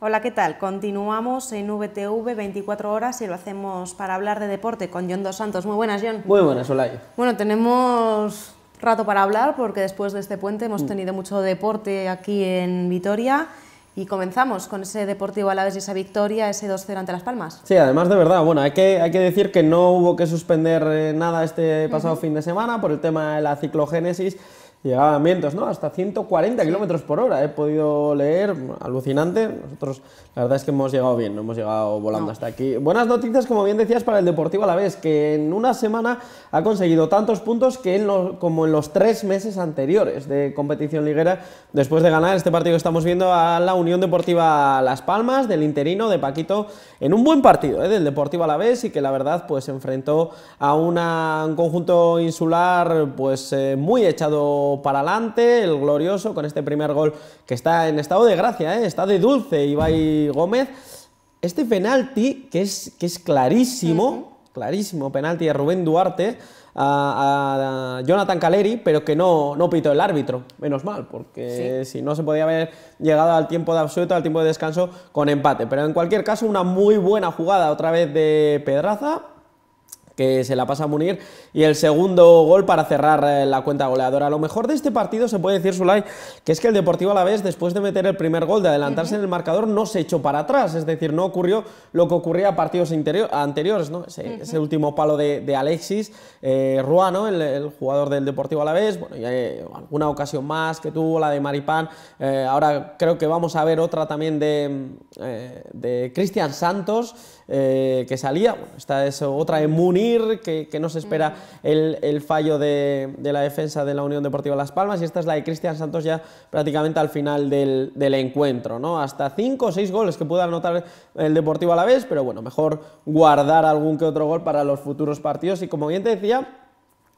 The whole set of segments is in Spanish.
Hola, ¿qué tal? Continuamos en VTV 24 horas y lo hacemos para hablar de deporte con John Dos Santos. Muy buenas, John. Muy buenas, hola. Bueno, tenemos rato para hablar porque después de este puente hemos mm. tenido mucho deporte aquí en Vitoria. Y comenzamos con ese Deportivo Alaves y esa victoria, ese 2-0 ante Las Palmas. Sí, además de verdad, bueno, hay que, hay que decir que no hubo que suspender eh, nada este pasado fin de semana por el tema de la ciclogénesis llegaba ¿no? Hasta 140 kilómetros por hora. He podido leer, alucinante. Nosotros, la verdad es que hemos llegado bien, hemos llegado volando hasta aquí. Buenas noticias, como bien decías, para el Deportivo a que en una semana ha conseguido tantos puntos que en los, como en los tres meses anteriores de competición liguera, después de ganar este partido que estamos viendo a la Unión Deportiva Las Palmas, del interino de Paquito, en un buen partido ¿eh? del Deportivo a y que la verdad pues se enfrentó a un conjunto insular pues eh, muy echado para adelante, el glorioso, con este primer gol que está en estado de gracia, ¿eh? está de dulce Ibai Gómez. Este penalti, que es, que es clarísimo, clarísimo penalti de Rubén Duarte a, Jonathan Caleri, pero que no, no pitó el árbitro, menos mal, porque si no se podía haber llegado al tiempo de absoluto, al tiempo de descanso con empate. Pero en cualquier caso, una muy buena jugada otra vez de Pedraza, que se la pasa a Munir, y el segundo gol para cerrar eh, la cuenta goleadora. Lo mejor de este partido se puede decir, Sulay, que es que el Deportivo Alavés, después de meter el primer gol, de adelantarse en el marcador, no se echó para atrás, es decir, no ocurrió lo que ocurría a partidos anteriores, ¿no? Ese, último palo de, Alexis eh, Ruano, el, jugador del Deportivo Alavés, bueno, ya eh, alguna ocasión más que tuvo, la de Maripán, ahora creo que vamos a ver otra también de, mm, de Cristian Santos, eh, que salía. esta es otra de Munir, que, que no se espera el, fallo de, la defensa de la Unión Deportiva Las Palmas. Y esta es la de Cristian Santos ya prácticamente al final del, encuentro. ¿no? Hasta cinco o seis goles que pueda anotar el Deportivo a la vez, pero bueno, mejor guardar algún que otro gol para los futuros partidos. Y como bien te decía,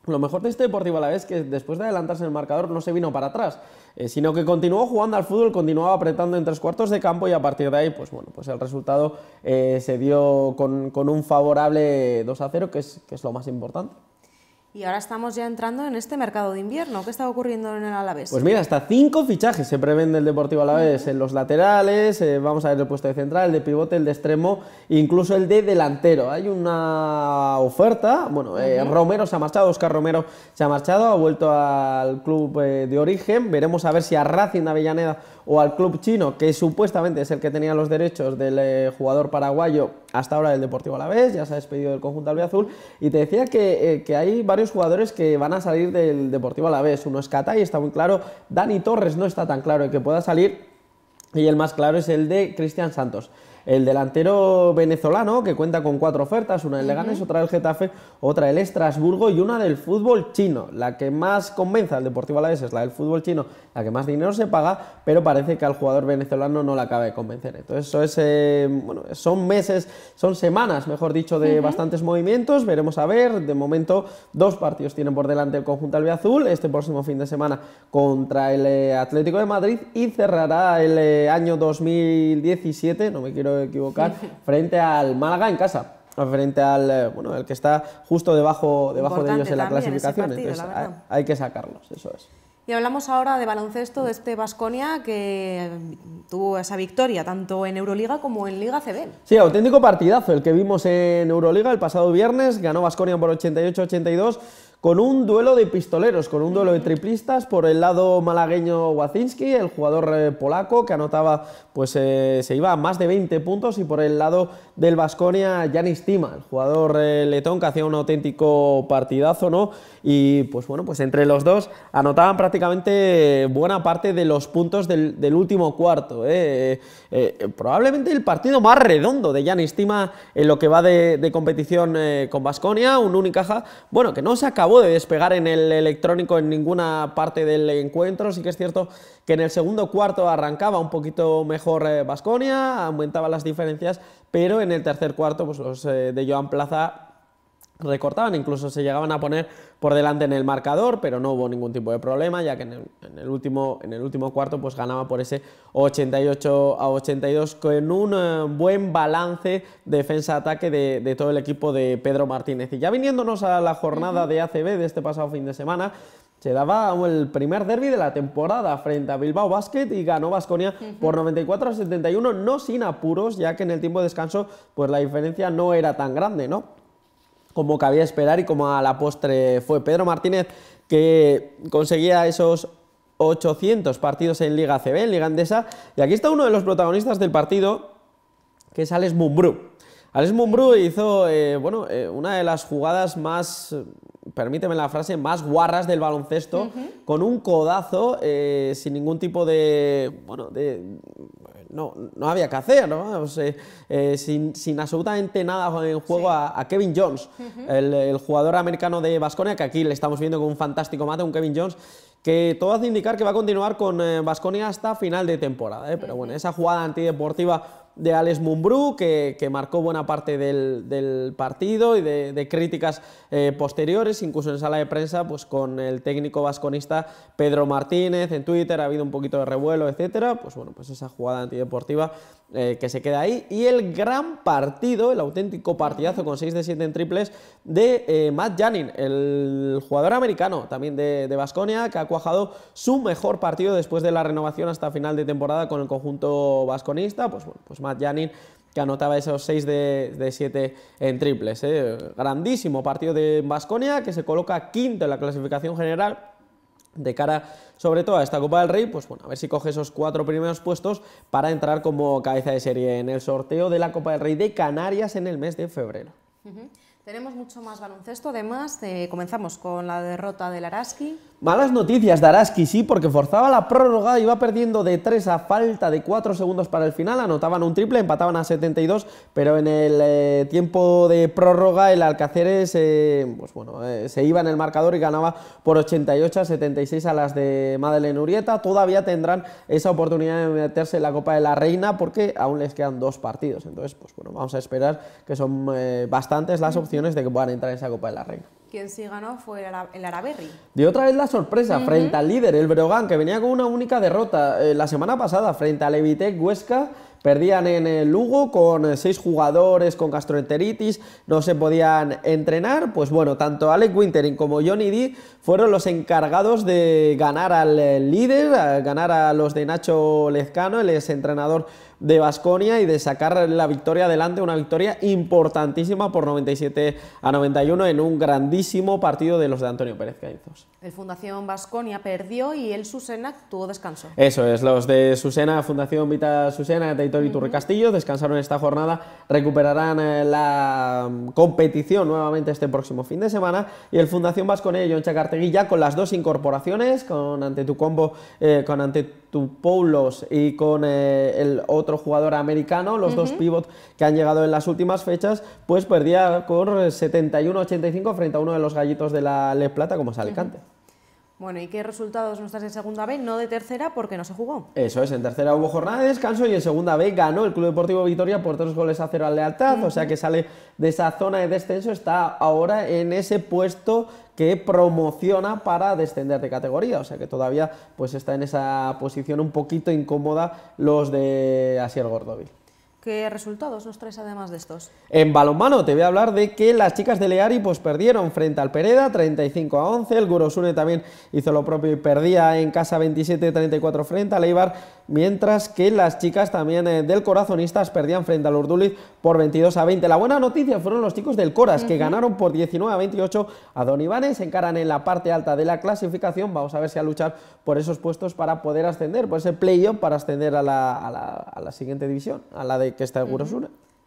lo mejor de este Deportivo a la vez es que después de adelantarse el marcador no se vino para atrás, eh, sino que continuó jugando al fútbol, continuaba apretando en tres cuartos de campo y a partir de ahí, pues bueno, pues el resultado eh, se dio con, un favorable 2 a 0, que es lo más importante. Y ahora estamos ya entrando en este mercado de invierno. ¿Qué está ocurriendo en el Alavés? Pues mira, hasta cinco fichajes se prevén del Deportivo Alavés. En los laterales, eh, vamos a ver el puesto de central, el de pivote, el de extremo, incluso el de delantero. Hay una oferta, bueno, eh, Romero se ha marchado, Oscar Romero se ha marchado, ha vuelto al club eh, de origen. Veremos a ver si a Racing de Avellaneda o al club chino, que supuestamente es el que tenía los derechos del jugador paraguayo, hasta ahora del Deportivo Alavés, ya se ha despedido del conjunto albiazul, y te decía que, eh, que, hay varios jugadores que van a salir del Deportivo Alavés, uno es y está muy claro, Dani Torres no está tan claro que pueda salir, y el más claro es el de Cristian Santos el delantero venezolano, que cuenta con cuatro ofertas, una del Leganés, otra del Getafe, otra del Estrasburgo y una del fútbol chino. La que más convenza al Deportivo Alavés es la del fútbol chino, la que más dinero se paga, pero parece que al jugador venezolano no la acaba de convencer. Entonces, eso es, eh, bueno, son meses, son semanas, mejor dicho, de bastantes movimientos. Veremos a ver. De momento, dos partidos tienen por delante el conjunto albiazul, este próximo fin de semana contra el eh, Atlético de Madrid y cerrará el eh, año 2017, no me quiero equivocar, frente al Málaga en casa frente al eh, bueno el que está justo debajo debajo de ellos en la clasificación hay, que sacarlos eso es y hablamos ahora de baloncesto de este Vasconia que tuvo esa victoria tanto en Euroliga como en Liga CB. Sí, auténtico partidazo el que vimos en Euroliga el pasado viernes, ganó Vasconia por 88-82 con un duelo de pistoleros, con un duelo de triplistas por el lado malagueño Wacinski, el jugador eh, polaco que anotaba, pues eh, se iba a más de 20 puntos y por el lado del Vasconia Janis Tima, el jugador eh, letón que hacía un auténtico partidazo, ¿no? Y pues bueno, pues entre los dos anotaban prácticamente buena parte de los puntos del, último cuarto. probablemente el partido más redondo de Janis Tima en lo que va de, competición con Vasconia, un Unicaja, bueno, que no se acabó de despegar en el electrónico en ninguna parte del encuentro. Sí que es cierto que en el segundo cuarto arrancaba un poquito mejor Vasconia, eh, aumentaba las diferencias, pero en el tercer cuarto, pues los eh, de Joan Plaza recortaban, incluso se llegaban a poner por delante en el marcador, pero no hubo ningún tipo de problema, ya que en el, último, en el último cuarto pues ganaba por ese 88 a 82 con un eh, buen balance defensa-ataque de, todo el equipo de Pedro Martínez. Y ya viniéndonos a la jornada de ACB de este pasado fin de semana, se daba el primer derby de la temporada frente a Bilbao Basket y ganó Vasconia por 94 a 71, no sin apuros, ya que en el tiempo de descanso pues la diferencia no era tan grande, ¿no? como cabía esperar y como a la postre fue. Pedro Martínez que conseguía esos 800 partidos en Liga CB, en Liga Andesa, y aquí está uno de los protagonistas del partido, que es Alex Mumbrú. Alex Mumbrú hizo eh, bueno, eh, una de las jugadas más, eh, permíteme la frase, más guarras del baloncesto, con un codazo, sin ningún tipo de. Bueno, No, no había que hacer, ¿no? sin, absolutamente nada en juego a, Kevin Jones, el, jugador americano de Basconia, que aquí le estamos viendo con un fantástico mate, un Kevin Jones que todo hace indicar que va a continuar con Basconia hasta final de temporada. Pero bueno, esa jugada antideportiva de Alex Mumbrú, que, marcó buena parte del, partido y de, críticas eh, posteriores, incluso en sala de prensa, pues con el técnico vasconista Pedro Martínez en Twitter, ha habido un poquito de revuelo, etcétera. Pues bueno, pues esa jugada antideportiva eh, que se queda ahí. Y el gran partido, el auténtico partidazo con 6 de 7 en triples de eh, Matt Janin, el jugador americano también de Vasconia, que ha cuajado su mejor partido después de la renovación hasta final de temporada con el conjunto vasconista. Pues bueno, pues Matt que anotaba esos 6 de, 7 en triples. ¿eh? Grandísimo partido de Vasconia, que se coloca quinto en la clasificación general de cara sobre todo a esta Copa del Rey, pues bueno, a ver si coge esos cuatro primeros puestos para entrar como cabeza de serie en el sorteo de la Copa del Rey de Canarias en el mes de febrero. Tenemos mucho más baloncesto, además eh, comenzamos con la derrota del Araski Malas noticias de sí, porque forzaba la prórroga, iba perdiendo de 3 a falta de 4 segundos para el final, anotaban un triple, empataban a 72, pero en el eh, tiempo de prórroga el Alcáceres eh, pues bueno, eh, se iba en el marcador y ganaba por 88 a 76 a las de Madeleine Urieta. Todavía tendrán esa oportunidad de meterse en la Copa de la Reina porque aún les quedan dos partidos. Entonces, pues bueno, vamos a esperar que son bastantes las opciones de que puedan entrar en esa Copa de la Reina. Quien sí ganó fue el Araberri. De otra vez la sorpresa, frente al líder, el Brogan, que venía con una única derrota. Eh, la semana pasada, frente al Evitec Huesca, perdían en el Lugo con eh, seis jugadores con gastroenteritis, no se podían entrenar, pues bueno, tanto Alec Wintering como Johnny D fueron los encargados de ganar al eh, líder, ganar a los de Nacho Lezcano, el exentrenador entrenador de Basconia y de sacar la victoria adelante, una victoria importantísima por 97 a 91 en un grandísimo partido de los de Antonio Pérez Caizos. El Fundación Basconia perdió y el Susena tuvo descanso. Eso es, los de Susena, Fundación Vita Susena, Territorio y Castillo, descansaron esta jornada, recuperarán eh, la mm, competición nuevamente este próximo fin de semana y el Fundación Basconia y John Chacartegui ya con las dos incorporaciones, con ante tu combo, eh, con ante Tupoulos y con eh, el otro jugador americano, los dos pivots que han llegado en las últimas fechas, pues perdía con 71-85 frente a uno de los gallitos de la Le Plata, como es Alicante. Bueno, ¿y qué resultados no estás en segunda B? No de tercera porque no se jugó. Eso es, en tercera hubo jornada de descanso y en segunda B ganó el Club Deportivo Victoria por tres goles a cero al Lealtad, o sea que sale de esa zona de descenso, está ahora en ese puesto que promociona para descender de categoría, o sea que todavía pues está en esa posición un poquito incómoda los de Asier Gordovil. ¿Qué resultados nos traes además de estos? En balonmano te voy a hablar de que las chicas de Leari pues perdieron frente al Pereda 35 a 11, el Gurosune también hizo lo propio y perdía en casa 27-34 frente al Eibar, mientras que las chicas también eh, del Corazonistas perdían frente al Urduliz por 22 a 20. La buena noticia fueron los chicos del Coras que ganaron por 19 a 28 a Don Ivanes. se encaran en la parte alta de la clasificación, vamos a ver si a luchar por esos puestos para poder ascender, por ese play-off para ascender a la, a la siguiente división, a la de que está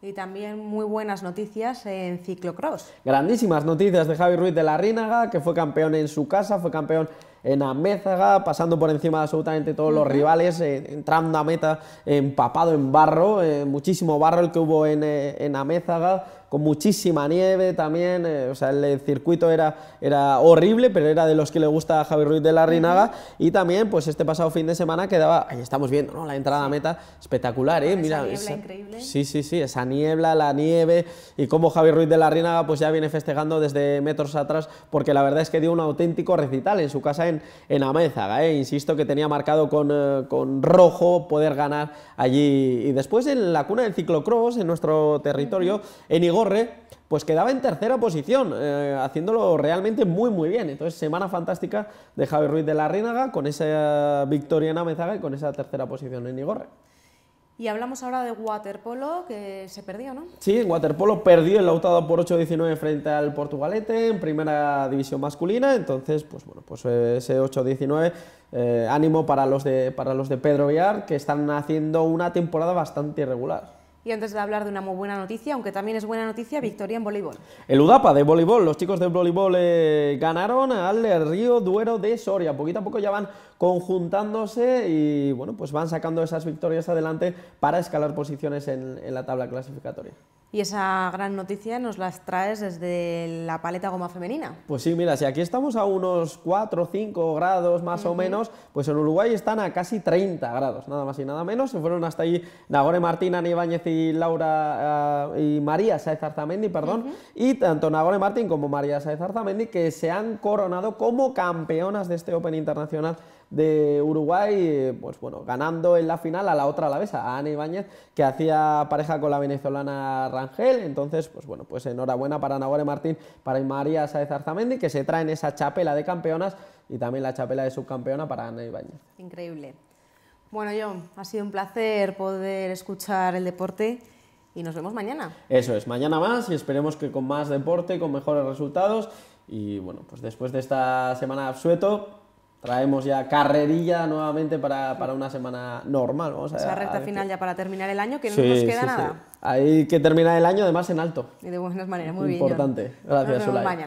Y también muy buenas noticias en ciclocross. Grandísimas noticias de Javi Ruiz de la Rínaga, que fue campeón en su casa, fue campeón en Amézaga, pasando por encima de absolutamente todos los rivales, eh, entrando a meta empapado en barro, eh, muchísimo barro el que hubo en, eh, en Amézaga, muchísima nieve también, eh, o sea, el circuito era, era horrible, pero era de los que le gusta a Javi Ruiz de la Rinaga, y también, pues este pasado fin de semana quedaba, ahí estamos viendo, ¿no? La entrada a meta, espectacular, ¿eh? Mira, esa increíble. Sí, sí, sí, esa niebla, la nieve, y como Javier Ruiz de la Rinaga, pues ya viene festejando desde metros atrás, porque la verdad es que dio un auténtico recital en su casa en, en Amézaga, ¿eh? Insisto que tenía marcado con, eh, rojo poder ganar allí, y después en la cuna del ciclocross, en nuestro territorio, en Igor pues quedaba en tercera posición, eh, haciéndolo realmente muy muy bien. Entonces, semana fantástica de Javi Ruiz de la Rínaga con esa victoria en Amezaga y con esa tercera posición en Igorre. Y hablamos ahora de waterpolo, que se perdió, ¿no? Sí, en waterpolo perdió el Lautado por 8-19 frente al Portugalete en primera división masculina, entonces, pues bueno, pues eh, ese 8-19, eh, ánimo para los, de, para los de Pedro Villar, que están haciendo una temporada bastante irregular. Y antes de hablar de una muy buena noticia, aunque también es buena noticia, victoria en voleibol. El UDAPA de voleibol, los chicos de voleibol eh, ganaron al Río Duero de Soria. Poquito a poco ya van conjuntándose y bueno, pues van sacando esas victorias adelante para escalar posiciones en la tabla clasificatoria. Y esa gran noticia nos la traes desde la paleta goma femenina. Pues sí, mira, si aquí estamos a unos 4 o 5 grados más o menos, pues en Uruguay están a casi 30 grados, nada más y nada menos. Se fueron hasta ahí Nagore Martín, Ani Ibáñez y Laura ah, y María Saez Arzamendi, perdón. Y tanto Nagore Martín como María Saez Arzamendi que se han coronado como campeonas de este Open Internacional de Uruguay, eh, pues bueno, ganando en la final a la otra la a vez, a Ana Ibáñez, que hacía pareja con la venezolana Ángel, Entonces, pues bueno, pues enhorabuena para Nagore Martín, para María Sáez Arzamendi, que se traen esa chapela de campeonas y también la chapela de subcampeona para Ana Ibañez. Increíble. Bueno, yo ha sido un placer poder escuchar el deporte y nos vemos mañana. Eso es, mañana más y esperemos que con más deporte, con mejores resultados y bueno, pues después de esta semana de absueto, traemos ya carrerilla nuevamente para, una semana normal. Vamos a, Esa recta final ya para terminar el año, que no nos queda nada. Hay que terminar el año además en alto. Y de buenas maneras, muy Importante. bien. Importante. Gracias,